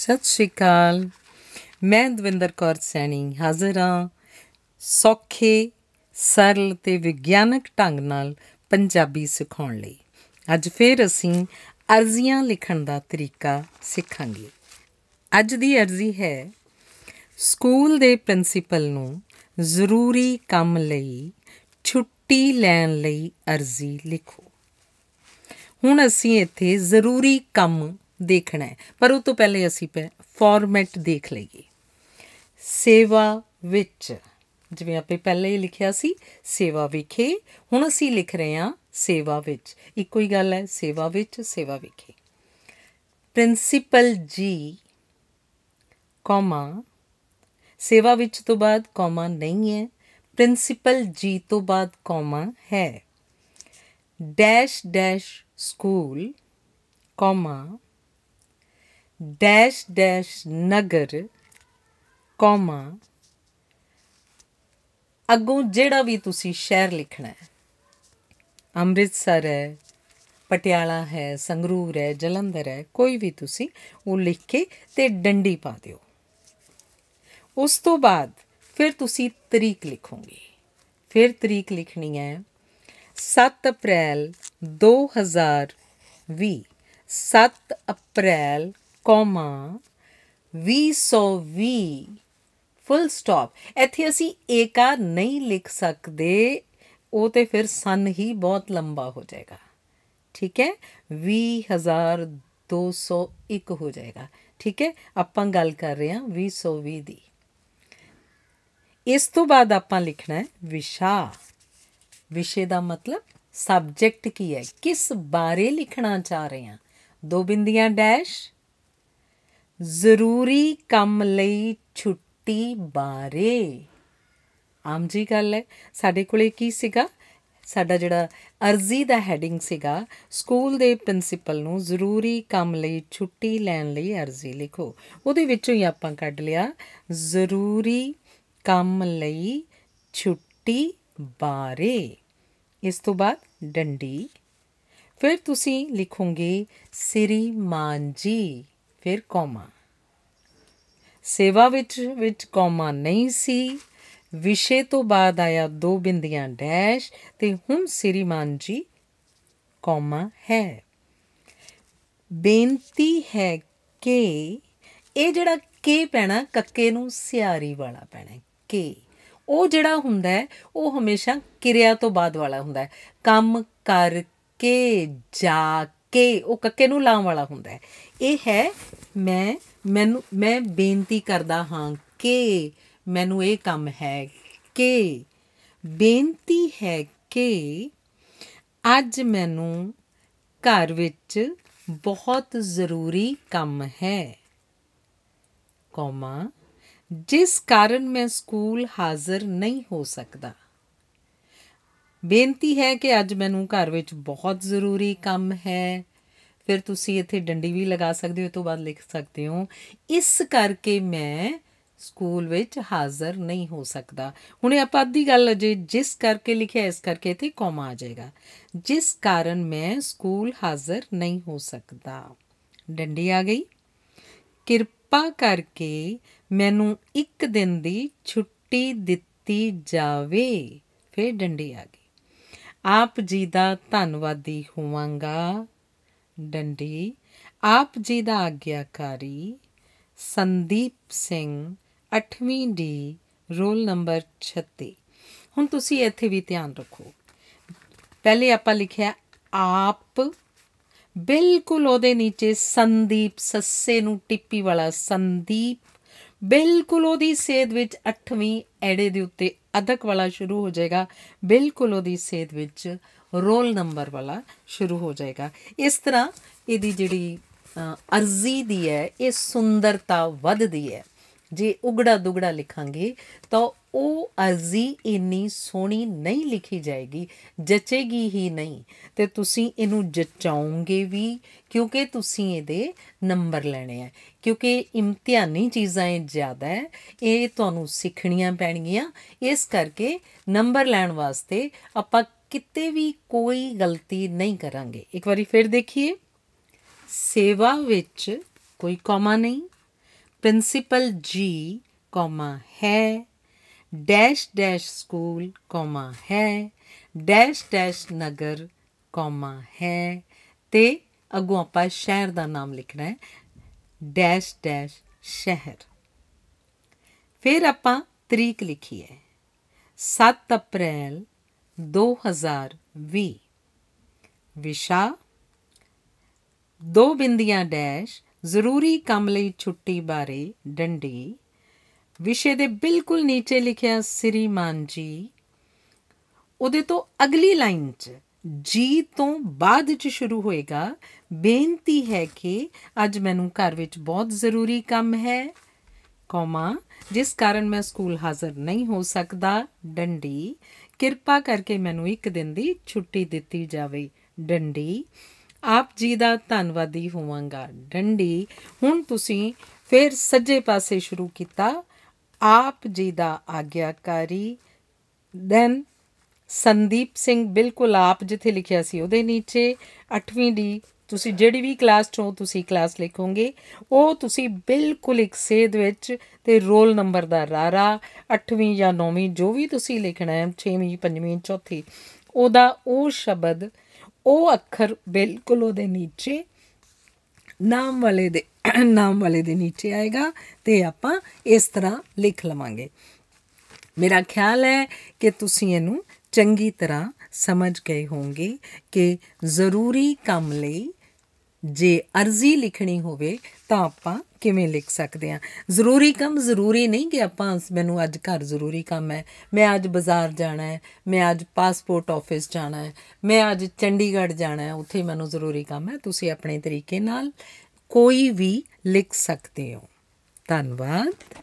ਸਤਿ ਸ਼੍ਰੀ ਅਕਾਲ ਮੈਂ ਦਵਿੰਦਰ ਕੌਰ ਸੈਣੀ ਹਾਜ਼ਰ ਹਾਂ ਸੌਖੇ ਸਰਲ ਤੇ ਵਿਗਿਆਨਕ ਢੰਗ ਨਾਲ ਪੰਜਾਬੀ ਸਿਖਾਉਣ ਲਈ ਅੱਜ ਫੇਰ ਅਸੀਂ ਅਰਜ਼ੀਆਂ ਲਿਖਣ ਦਾ ਤਰੀਕਾ ਸਿੱਖਾਂਗੇ ਅੱਜ ਦੀ ਅਰਜ਼ੀ ਹੈ ਸਕੂਲ ਦੇ ਪ੍ਰਿੰਸੀਪਲ ਨੂੰ ਜ਼ਰੂਰੀ ਕੰਮ ਲਈ ਛੁੱਟੀ ਲੈਣ ਲਈ ਅਰਜ਼ੀ ਲਿਖੋ ਹੁਣ ਅਸੀਂ ਇੱਥੇ ਜ਼ਰੂਰੀ ਕੰਮ देखना है पर वो तो पहले असी पे फॉरमेट देख लीए सेवा विच जिमें आप पहले ही लिखा सी सेवा विखे हूँ असी लिख रहे हैं सेवा विच एक ही गल है सेवा विच सेवा विखे प्रिंसीपल जी कौमा सेवा विच तो बाद कौमा नहीं है प्रिंसीपल जी तो बाद कौमा है dash dash school comma dash dash ਨਗਰ ਕੌਮਾ ਅੱਗੋਂ ਜਿਹੜਾ ਵੀ ਤੁਸੀਂ ਸ਼ਹਿਰ ਲਿਖਣਾ ਹੈ ਅੰਮ੍ਰਿਤਸਰ ਹੈ ਪਟਿਆਲਾ ਹੈ ਸੰਗਰੂਰ ਹੈ ਜਲੰਧਰ ਹੈ ਕੋਈ ਵੀ ਤੁਸੀਂ ਉਹ ਲਿਖ ਕੇ ਤੇ ਡੰਡੀ ਪਾ ਦਿਓ ਉਸ ਤੋਂ ਬਾਅਦ ਫਿਰ ਤੁਸੀਂ ਤਰੀਕ ਲਿਖੋਗੇ ਫਿਰ ਤਰੀਕ ਲਿਖਣੀ ਹੈ 7 ਅਪ੍ਰੈਲ 2020 7 ਅਪ੍ਰੈਲ ਕੋਮਾ 2020 ਫੁੱਲ ਸਟਾਪ ਇੱਥੇ ਅਸੀਂ ਏਕਾ ਨਹੀਂ ਲਿਖ ਸਕਦੇ ਉਹ ਤੇ ਫਿਰ ਸਨ ਹੀ ਬਹੁਤ ਲੰਬਾ ਹੋ ਜਾਏਗਾ ਠੀਕ ਹੈ 20201 ਹੋ ਜਾਏਗਾ ਠੀਕ ਹੈ ਆਪਾਂ ਗੱਲ ਕਰ ਰਹੇ ਹਾਂ 2020 ਦੀ ਇਸ ਤੋਂ ਬਾਅਦ ਆਪਾਂ ਲਿਖਣਾ ਹੈ ਵਿਸ਼ਾ ਵਿਸ਼ੇ ਦਾ ਮਤਲਬ ਸਬਜੈਕਟ ਕੀ ਹੈ ਕਿਸ ਬਾਰੇ ਲਿਖਣਾ ਚਾਹ ਰਹੇ ਹਾਂ ਦੋ ਬਿੰਦੀਆਂ ਡੈਸ਼ ਜ਼ਰੂਰੀ ਕੰਮ ਲਈ ਛੁੱਟੀ ਬਾਰੇ ਆਮ ਜੀ ਗੱਲ ਹੈ ਸਾਡੇ ਕੋਲੇ ਕੀ ਸੀਗਾ ਸਾਡਾ ਜਿਹੜਾ ਅਰਜ਼ੀ ਦਾ ਹੈਡਿੰਗ ਸੀਗਾ ਸਕੂਲ ਦੇ ਪ੍ਰਿੰਸੀਪਲ ਨੂੰ ਜ਼ਰੂਰੀ ਕੰਮ ਲਈ ਛੁੱਟੀ ਲੈਣ ਲਈ ਅਰਜ਼ੀ ਲਿਖੋ ਉਹਦੇ ਵਿੱਚੋਂ ਹੀ ਆਪਾਂ ਕੱਢ ਲਿਆ ਜ਼ਰੂਰੀ ਕੰਮ ਲਈ ਛੁੱਟੀ ਬਾਰੇ ਇਸ ਤੋਂ ਬਾਅਦ ਡੰਡੀ ਫਿਰ ਤੁਸੀਂ ਲਿਖੋਗੇ ਸ੍ਰੀਮਾਨ ਜੀ ਫਿਰ ਕੌਮਾ ਸੇਵਾ ਵਿੱਚ ਵਿੱਚ ਕੌਮਾ ਨਹੀਂ ਸੀ ਵਿਸ਼ੇ ਤੋਂ ਬਾਅਦ ਆਇਆ ਦੋ ਬਿੰਦੀਆਂ ਡੈਸ਼ ਤੇ ਹੁਣ ਸ੍ਰੀਮਾਨ ਜੀ ਕੌਮਾ ਹੈ ਬੇਨਤੀ ਹੈ ਕਿ ਇਹ ਜਿਹੜਾ ਕੇ ਪੈਣਾ ਕੱਕੇ ਨੂੰ ਸਿਆਰੀ ਵਾਲਾ ਪੈਣਾ ਕੇ ਉਹ ਜਿਹੜਾ ਹੁੰਦਾ ਹੈ ਉਹ ਹਮੇਸ਼ਾ ਕਿਰਿਆ ਤੋਂ ਬਾਅਦ ਵਾਲਾ ਹੁੰਦਾ ਹੈ ਕੰਮ ਕਰਕੇ ਜਾ ਕੱਕੇ ਉਹ ਕੱਕੇ ਨੂੰ ਲਾਉਣ ਵਾਲਾ ਹੁੰਦਾ ਹੈ ਇਹ ਹੈ ਮੈਂ ਮੈਨੂੰ ਮੈਂ ਬੇਨਤੀ ਕਰਦਾ ਹਾਂ ਕਿ ਮੈਨੂੰ ਇਹ ਕੰਮ ਹੈ ਕਿ ਬੇਨਤੀ ਹੈ ਕਿ ਅੱਜ ਮੈਨੂੰ ਘਰ ਵਿੱਚ ਬਹੁਤ ਜ਼ਰੂਰੀ ਕੰਮ ਹੈ ਕੋਮਾ ਜਿਸ ਕਾਰਨ ਮੈਂ ਸਕੂਲ ਹਾਜ਼ਰ ਨਹੀਂ ਹੋ ਸਕਦਾ ਬੇਨਤੀ ਹੈ ਕਿ ਅੱਜ ਮੈਨੂੰ ਘਰ ਵਿੱਚ ਬਹੁਤ ਜ਼ਰੂਰੀ ਕੰਮ ਹੈ ਫਿਰ ਤੁਸੀਂ ਇੱਥੇ ਡੰਡੀ ਵੀ ਲਗਾ ਸਕਦੇ ਹੋ ਤੋਂ ਬਾਅਦ ਲਿਖ ਸਕਦੇ ਹੋ ਇਸ ਕਰਕੇ ਮੈਂ ਸਕੂਲ ਵਿੱਚ ਹਾਜ਼ਰ ਨਹੀਂ ਹੋ ਸਕਦਾ ਹੁਣ ਇਹ ਆਪਾਂ ਅੱਧੀ ਗੱਲ ਅਜੇ ਜਿਸ ਕਰਕੇ ਲਿਖਿਆ ਇਸ ਕਰਕੇ ਇੱਥੇ ਕੋਮਾ ਆ ਜਾਏਗਾ ਜਿਸ ਕਾਰਨ ਮੈਂ ਸਕੂਲ ਹਾਜ਼ਰ ਨਹੀਂ ਹੋ ਸਕਦਾ ਡੰਡੀ ਆ ਗਈ ਕਿਰਪਾ ਕਰਕੇ ਮੈਨੂੰ ਇੱਕ ਦਿਨ ਦੀ ਛੁੱਟੀ ਦਿੱਤੀ ਜਾਵੇ ਫਿਰ ਡੰਡੀ ਆ ਗਈ ਆਪ ਜੀ ਦਾ ਧੰਨਵਾਦੀ ਹੋਵਾਂਗਾ ਡੰਡੀ ਆਪ ਜੀ ਦਾ ਆਗਿਆਕਾਰੀ ਸੰਦੀਪ ਸਿੰਘ 8ਵੀਂ ਡੀ ਰੋਲ ਨੰਬਰ 36 ਹੁਣ ਤੁਸੀਂ ਇੱਥੇ ਵੀ ਧਿਆਨ ਰੱਖੋ ਪਹਿਲੇ ਆਪਾਂ ਲਿਖਿਆ ਆਪ ਬਿਲਕੁਲ ਉਹਦੇ ਨੀਚੇ ਸੰਦੀਪ ਸੱਸੇ ਨੂੰ ਟਿੱਪੀ ਵਾਲਾ ਸੰਦੀਪ ਬਿਲਕੁਲ ਉਹਦੀ ਸੇਧ ਵਿੱਚ 8ਵੀਂ ਐੜੇ ਦੇ ਉੱਤੇ ਅਧਕ ਵਾਲਾ ਸ਼ੁਰੂ ਹੋ ਜਾਏਗਾ ਬਿਲਕੁਲ ਉਹਦੀ ਸੇਧ ਵਿੱਚ ਰੋਲ ਨੰਬਰ ਵਾਲਾ ਸ਼ੁਰੂ ਹੋ ਜਾਏਗਾ ਇਸ ਤਰ੍ਹਾਂ ਇਹਦੀ ਜਿਹੜੀ ਅਰਜ਼ੀ ਦੀ ਹੈ ਇਹ ਸੁੰਦਰਤਾ ਵੱਧਦੀ ਹੈ ਜੇ ਉਗੜਾ ਦੁਗੜਾ ਲਿਖਾਂਗੇ ਤਾਂ ਉਹ ਅਰਜ਼ੀ ਇੰਨੀ ਸੋਹਣੀ ਨਹੀਂ ਲਿਖੀ ਜਾਏਗੀ ਜਚੇਗੀ ਹੀ ਨਹੀਂ ਤੇ ਤੁਸੀਂ ਇਹਨੂੰ ਜਚਾਉਂਗੇ ਵੀ ਕਿਉਂਕਿ ਤੁਸੀਂ ਇਹਦੇ ਨੰਬਰ ਲੈਣੇ ਆ ਕਿਉਂਕਿ ਇਮਤਿਹਾਨੀ ਚੀਜ਼ਾਂ ਇਹ ਜ਼ਿਆਦਾ ਹੈ ਇਹ ਤੁਹਾਨੂੰ ਸਿੱਖਣੀਆਂ ਪੈਣਗੀਆਂ ਇਸ ਕਰਕੇ ਨੰਬਰ ਲੈਣ ਵਾਸਤੇ ਆਪਾਂ ਕਿਤੇ ਵੀ ਕੋਈ ਗਲਤੀ ਨਹੀਂ ਕਰਾਂਗੇ ਇੱਕ ਵਾਰੀ ਫਿਰ ਦੇਖੀਏ ਸੇਵਾ ਵਿੱਚ ਕੋਈ ਕਮਾ ਨਹੀਂ ਪ੍ਰਿੰਸੀਪਲ ਜੀ ਕਮਾ ਹੈ डैश डैश स्कूल कॉमा ਹੈ ਡੈਸ਼ ਡੈਸ਼ ਨਗਰ ਕੌਮਾ ਹੈ ਤੇ ਅੱਗੋਂ ਆਪਾਂ ਸ਼ਹਿਰ ਦਾ ਨਾਮ ਲਿਖਣਾ ਹੈ ਡੈਸ਼ ਡੈਸ਼ ਸ਼ਹਿਰ ਫਿਰ ਆਪਾਂ ਤਰੀਕ ਲਿਖੀ ਹੈ 7 ਅਪ੍ਰੈਲ 2020 ਵਿਸ਼ਾ ਦੋ ਬਿੰਦੀਆਂ ਡੈਸ਼ ਜ਼ਰੂਰੀ ਕੰਮ ਲਈ ਛੁੱਟੀ ਬਾਰੇ ਡੰਡੀ ਵਿਸ਼ੇ ਦੇ ਬਿਲਕੁਲ نیچے ਲਿਖਿਆ ਸ੍ਰੀਮਾਨ ਜੀ ਉਹਦੇ ਤੋਂ ਅਗਲੀ ਲਾਈਨ 'ਚ ਜੀ ਤੋਂ ਬਾਅਦ 'ਚ ਸ਼ੁਰੂ ਹੋਏਗਾ ਬੇਨਤੀ ਹੈ ਕਿ ਅੱਜ ਮੈਨੂੰ ਘਰ ਵਿੱਚ ਬਹੁਤ ਜ਼ਰੂਰੀ ਕੰਮ ਹੈ ਕੋਮਾ ਜਿਸ ਕਾਰਨ ਮੈਂ ਸਕੂਲ ਹਾਜ਼ਰ ਨਹੀਂ ਹੋ ਸਕਦਾ ਡੰਡੀ ਕਿਰਪਾ ਕਰਕੇ ਮੈਨੂੰ ਇੱਕ ਦਿਨ ਦੀ ਛੁੱਟੀ ਦਿੱਤੀ ਜਾਵੇ ਡੰਡੀ ਆਪ ਜੀ ਦਾ ਧੰਨਵਾਦੀ ਹੋਵਾਂਗਾ ਡੰਡੀ ਹੁਣ ਤੁਸੀਂ ਫਿਰ ਸੱਜੇ ਪਾਸੇ ਸ਼ੁਰੂ ਕੀਤਾ ਆਪ ਜੀ ਦਾ ਆਗਿਆਕਾਰੀ ਦੈਨ ਸੰਦੀਪ ਸਿੰਘ ਬਿਲਕੁਲ ਆਪ ਜਿੱਥੇ ਲਿਖਿਆ ਸੀ ਉਹਦੇ ਨੀਚੇ 8ਵੀਂ ਦੀ ਤੁਸੀਂ ਜਿਹੜੀ ਵੀ ਕਲਾਸ ਚੋਂ ਤੁਸੀਂ ਕਲਾਸ ਲਿਖੋਗੇ ਉਹ ਤੁਸੀਂ ਬਿਲਕੁਲ ਇੱਕ ਸੇਧ ਵਿੱਚ ਤੇ ਰੋਲ ਨੰਬਰ ਦਾ ਰਾਰਾ 8ਵੀਂ ਜਾਂ 9ਵੀਂ ਜੋ ਵੀ ਤੁਸੀਂ ਲਿਖਣਾ ਹੈ 6ਵੀਂ 5ਵੀਂ 4ਵੀਂ ਉਹਦਾ ਉਹ ਸ਼ਬਦ ਉਹ ਅੱਖਰ ਬਿਲਕੁਲ ਉਹਦੇ ਨੀਚੇ ਨਾਮ ਵਾਲੇ ਦੇ ਨਾਮ ਵਾਲੇ ਦੇ ਨੀਚੇ ਆਏਗਾ ਤੇ ਆਪਾਂ ਇਸ ਤਰ੍ਹਾਂ ਲਿਖ ਲਵਾਂਗੇ ਮੇਰਾ ਖਿਆਲ ਹੈ ਕਿ ਤੁਸੀਂ ਇਹਨੂੰ ਚੰਗੀ ਤਰ੍ਹਾਂ ਸਮਝ ਗਏ ਹੋਵੋਗੇ ਕਿ ਜ਼ਰੂਰੀ ਕੰਮ ਲਈ ਜੇ ਅਰਜ਼ੀ ਲਿਖਣੀ ਹੋਵੇ ਤਾਂ ਆਪਾਂ ਕਿਵੇਂ ਲਿਖ ਸਕਦੇ ਹਾਂ ਜ਼ਰੂਰੀ ਕੰਮ ਜ਼ਰੂਰੀ ਨਹੀਂ ਕਿ ਆਪਾਂ ਮੈਨੂੰ ਅੱਜ ਘਰ ਜ਼ਰੂਰੀ ਕੰਮ ਹੈ ਮੈਂ ਅੱਜ ਬਾਜ਼ਾਰ ਜਾਣਾ ਹੈ ਮੈਂ ਅੱਜ ਪਾਸਪੋਰਟ ਆਫਿਸ ਜਾਣਾ ਹੈ ਮੈਂ ਅੱਜ ਚੰਡੀਗੜ੍ਹ ਜਾਣਾ ਹੈ ਉੱਥੇ ਮੈਨੂੰ ਜ਼ਰੂਰੀ ਕੰਮ ਹੈ ਤੁਸੀਂ ਆਪਣੇ ਤਰੀਕੇ ਨਾਲ ਕੋਈ ਵੀ ਲਿਖ ਸਕਦੇ ਹੋ ਧੰਨਵਾਦ